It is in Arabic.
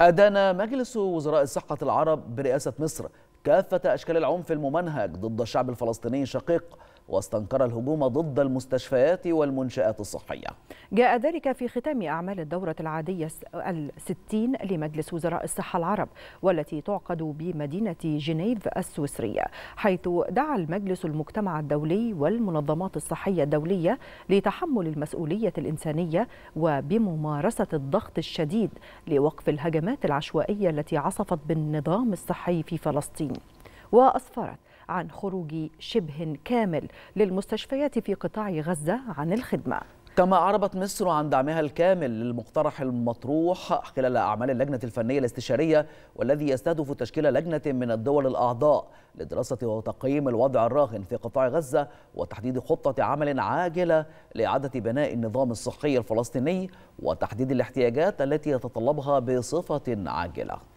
أدان مجلس وزراء الصحة العرب برئاسة مصر كافة أشكال العنف الممنهج ضد الشعب الفلسطيني شقيق واستنكر الهجوم ضد المستشفيات والمنشآت الصحية جاء ذلك في ختام أعمال الدورة العادية الستين لمجلس وزراء الصحة العرب والتي تعقد بمدينة جنيف السويسرية حيث دعا المجلس المجتمع الدولي والمنظمات الصحية الدولية لتحمل المسؤولية الإنسانية وبممارسة الضغط الشديد لوقف الهجمات العشوائية التي عصفت بالنظام الصحي في فلسطين وأسفرت عن خروج شبه كامل للمستشفيات في قطاع غزة عن الخدمة كما أعربت مصر عن دعمها الكامل للمقترح المطروح خلال أعمال اللجنة الفنية الاستشارية والذي يستهدف تشكيل لجنة من الدول الأعضاء لدراسة وتقييم الوضع الراهن في قطاع غزة وتحديد خطة عمل عاجلة لإعادة بناء النظام الصحي الفلسطيني وتحديد الاحتياجات التي يتطلبها بصفة عاجلة